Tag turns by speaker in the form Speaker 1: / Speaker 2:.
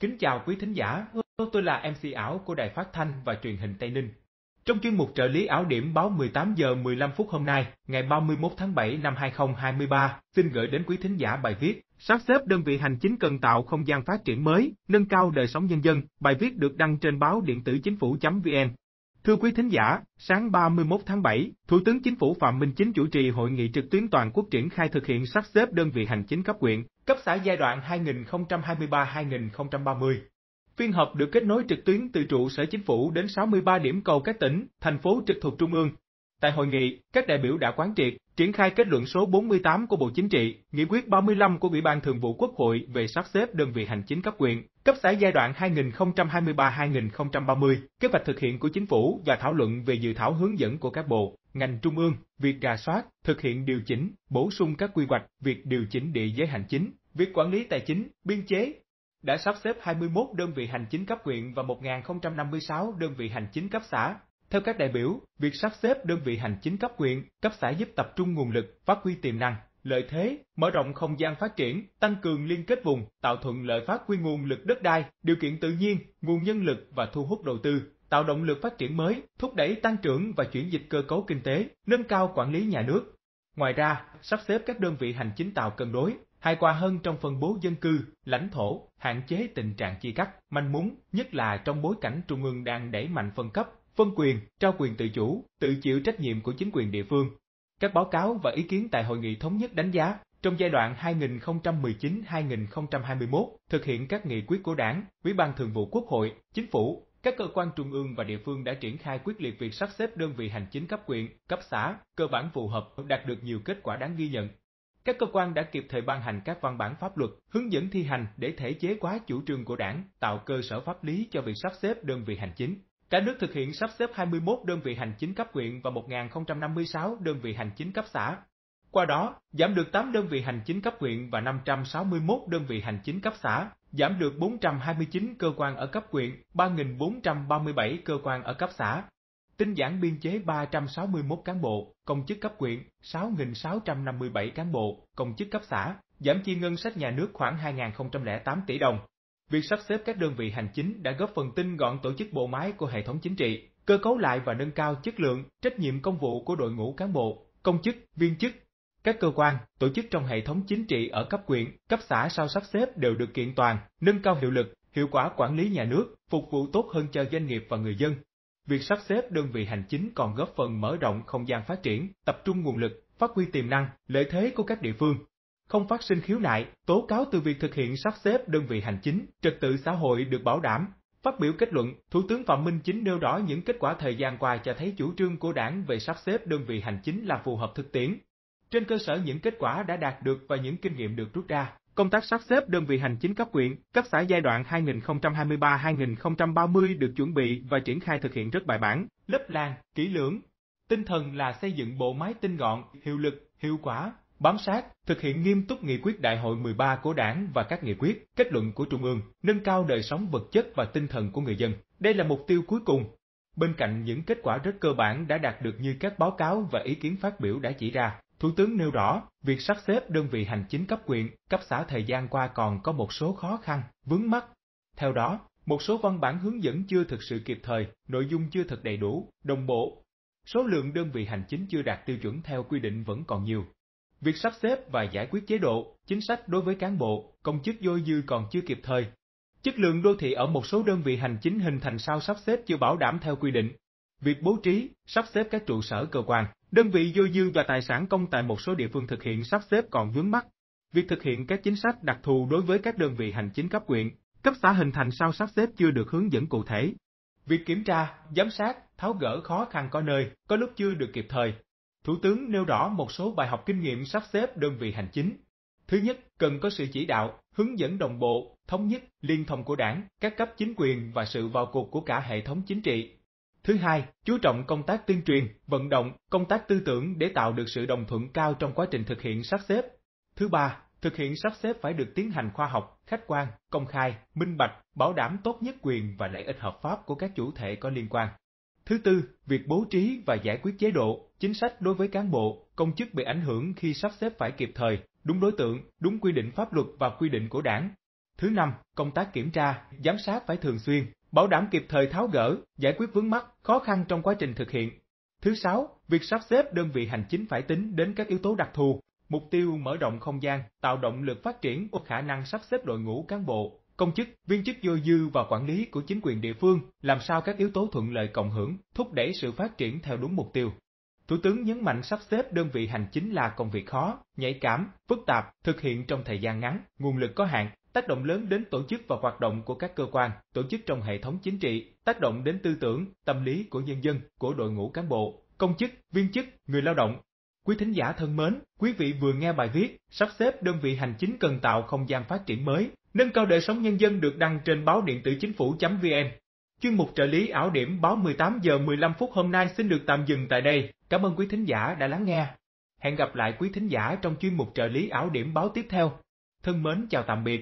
Speaker 1: Kính chào quý thính giả, tôi là MC ảo của Đài Phát Thanh và Truyền hình Tây Ninh. Trong chuyên mục trợ lý ảo điểm báo 18 giờ 15 phút hôm nay, ngày 31 tháng 7 năm 2023, xin gửi đến quý thính giả bài viết Sắp xếp đơn vị hành chính cần tạo không gian phát triển mới, nâng cao đời sống nhân dân, bài viết được đăng trên báo điện tử chính phủ.vn. Thưa quý thính giả, sáng 31 tháng 7, Thủ tướng Chính phủ Phạm Minh Chính chủ trì hội nghị trực tuyến toàn quốc triển khai thực hiện sắp xếp đơn vị hành chính cấp huyện, cấp xã giai đoạn 2023-2030. Phiên họp được kết nối trực tuyến từ trụ sở chính phủ đến 63 điểm cầu các tỉnh, thành phố trực thuộc trung ương. Tại hội nghị, các đại biểu đã quán triệt, triển khai kết luận số 48 của Bộ Chính trị, nghị quyết 35 của Ủy ban Thường vụ Quốc hội về sắp xếp đơn vị hành chính cấp quyền, cấp xã giai đoạn 2023-2030, kế hoạch thực hiện của chính phủ và thảo luận về dự thảo hướng dẫn của các bộ, ngành trung ương, việc rà soát, thực hiện điều chỉnh, bổ sung các quy hoạch, việc điều chỉnh địa giới hành chính, việc quản lý tài chính, biên chế, đã sắp xếp 21 đơn vị hành chính cấp huyện và 1056 đơn vị hành chính cấp xã. Theo các đại biểu, việc sắp xếp đơn vị hành chính cấp huyện, cấp xã giúp tập trung nguồn lực, phát huy tiềm năng, lợi thế, mở rộng không gian phát triển, tăng cường liên kết vùng, tạo thuận lợi phát huy nguồn lực đất đai, điều kiện tự nhiên, nguồn nhân lực và thu hút đầu tư, tạo động lực phát triển mới, thúc đẩy tăng trưởng và chuyển dịch cơ cấu kinh tế, nâng cao quản lý nhà nước. Ngoài ra, sắp xếp các đơn vị hành chính tạo cân đối, hài hòa hơn trong phân bố dân cư, lãnh thổ, hạn chế tình trạng chia cắt, manh mún, nhất là trong bối cảnh Trung ương đang đẩy mạnh phân cấp, phân quyền, trao quyền tự chủ, tự chịu trách nhiệm của chính quyền địa phương. Các báo cáo và ý kiến tại hội nghị thống nhất đánh giá, trong giai đoạn 2019-2021, thực hiện các nghị quyết của Đảng, Ủy ban Thường vụ Quốc hội, Chính phủ các cơ quan trung ương và địa phương đã triển khai quyết liệt việc sắp xếp đơn vị hành chính cấp huyện, cấp xã, cơ bản phù hợp, đạt được nhiều kết quả đáng ghi nhận. Các cơ quan đã kịp thời ban hành các văn bản pháp luật, hướng dẫn thi hành để thể chế hóa chủ trương của Đảng, tạo cơ sở pháp lý cho việc sắp xếp đơn vị hành chính. Cả nước thực hiện sắp xếp 21 đơn vị hành chính cấp huyện và 1.056 đơn vị hành chính cấp xã, qua đó, giảm được 8 đơn vị hành chính cấp huyện và 561 đơn vị hành chính cấp xã, giảm được 429 cơ quan ở cấp huyện, 3.437 cơ quan ở cấp xã. Tinh giản biên chế 361 cán bộ, công chức cấp huyện, 6.657 cán bộ, công chức cấp xã, giảm chi ngân sách nhà nước khoảng 2.008 tỷ đồng. Việc sắp xếp các đơn vị hành chính đã góp phần tinh gọn tổ chức bộ máy của hệ thống chính trị, cơ cấu lại và nâng cao chất lượng, trách nhiệm công vụ của đội ngũ cán bộ, công chức, viên chức các cơ quan, tổ chức trong hệ thống chính trị ở cấp quyện, cấp xã sau sắp xếp đều được kiện toàn, nâng cao hiệu lực, hiệu quả quản lý nhà nước, phục vụ tốt hơn cho doanh nghiệp và người dân. Việc sắp xếp đơn vị hành chính còn góp phần mở rộng không gian phát triển, tập trung nguồn lực, phát huy tiềm năng, lợi thế của các địa phương. Không phát sinh khiếu nại, tố cáo từ việc thực hiện sắp xếp đơn vị hành chính, trật tự xã hội được bảo đảm, Phát biểu kết luận, Thủ tướng Phạm Minh Chính nêu rõ những kết quả thời gian qua cho thấy chủ trương của đảng về sắp xếp đơn vị hành chính là phù hợp thực tiễn, trên cơ sở những kết quả đã đạt được và những kinh nghiệm được rút ra, công tác sắp xếp đơn vị hành chính cấp huyện, cấp xã giai đoạn 2023-2030 được chuẩn bị và triển khai thực hiện rất bài bản, lớp lan, kỹ lưỡng. Tinh thần là xây dựng bộ máy tinh gọn, hiệu lực, hiệu quả, bám sát, thực hiện nghiêm túc nghị quyết đại hội 13 của Đảng và các nghị quyết, kết luận của Trung ương, nâng cao đời sống vật chất và tinh thần của người dân. Đây là mục tiêu cuối cùng. Bên cạnh những kết quả rất cơ bản đã đạt được như các báo cáo và ý kiến phát biểu đã chỉ ra, Thủ tướng nêu rõ, việc sắp xếp đơn vị hành chính cấp quyện, cấp xã thời gian qua còn có một số khó khăn, vướng mắt. Theo đó, một số văn bản hướng dẫn chưa thực sự kịp thời, nội dung chưa thật đầy đủ, đồng bộ. Số lượng đơn vị hành chính chưa đạt tiêu chuẩn theo quy định vẫn còn nhiều. Việc sắp xếp và giải quyết chế độ, chính sách đối với cán bộ, công chức dôi dư còn chưa kịp thời. Chất lượng đô thị ở một số đơn vị hành chính hình thành sau sắp xếp chưa bảo đảm theo quy định, Việc bố trí, sắp xếp các trụ sở cơ quan, đơn vị dôi dư và tài sản công tại một số địa phương thực hiện sắp xếp còn vướng mắt. Việc thực hiện các chính sách đặc thù đối với các đơn vị hành chính cấp huyện, cấp xã hình thành sau sắp xếp chưa được hướng dẫn cụ thể. Việc kiểm tra, giám sát, tháo gỡ khó khăn có nơi, có lúc chưa được kịp thời. Thủ tướng nêu rõ một số bài học kinh nghiệm sắp xếp đơn vị hành chính. Thứ nhất, cần có sự chỉ đạo, hướng dẫn đồng bộ, thống nhất, liên thông của đảng, các cấp chính quyền và sự vào cuộc của cả hệ thống chính trị, Thứ hai, chú trọng công tác tuyên truyền, vận động, công tác tư tưởng để tạo được sự đồng thuận cao trong quá trình thực hiện sắp xếp. Thứ ba, thực hiện sắp xếp phải được tiến hành khoa học, khách quan, công khai, minh bạch, bảo đảm tốt nhất quyền và lợi ích hợp pháp của các chủ thể có liên quan. Thứ tư, việc bố trí và giải quyết chế độ, chính sách đối với cán bộ, công chức bị ảnh hưởng khi sắp xếp phải kịp thời, đúng đối tượng, đúng quy định pháp luật và quy định của đảng. Thứ năm, công tác kiểm tra, giám sát phải thường xuyên, bảo đảm kịp thời tháo gỡ, giải quyết vướng mắc, khó khăn trong quá trình thực hiện. Thứ sáu, việc sắp xếp đơn vị hành chính phải tính đến các yếu tố đặc thù, mục tiêu mở rộng không gian, tạo động lực phát triển của khả năng sắp xếp đội ngũ cán bộ, công chức, viên chức dôi dư và quản lý của chính quyền địa phương, làm sao các yếu tố thuận lợi cộng hưởng, thúc đẩy sự phát triển theo đúng mục tiêu. Thủ tướng nhấn mạnh sắp xếp đơn vị hành chính là công việc khó, nhạy cảm, phức tạp, thực hiện trong thời gian ngắn, nguồn lực có hạn, tác động lớn đến tổ chức và hoạt động của các cơ quan, tổ chức trong hệ thống chính trị, tác động đến tư tưởng, tâm lý của nhân dân, của đội ngũ cán bộ, công chức, viên chức, người lao động. Quý thính giả thân mến, quý vị vừa nghe bài viết Sắp xếp đơn vị hành chính cần tạo không gian phát triển mới, nâng cao đời sống nhân dân được đăng trên báo điện tử chính phủ.vn. Chuyên mục trợ lý ảo điểm báo 18 giờ 15 phút hôm nay xin được tạm dừng tại đây. Cảm ơn quý thính giả đã lắng nghe. Hẹn gặp lại quý thính giả trong chuyên mục trợ lý ảo điểm báo tiếp theo. Thân mến chào tạm biệt.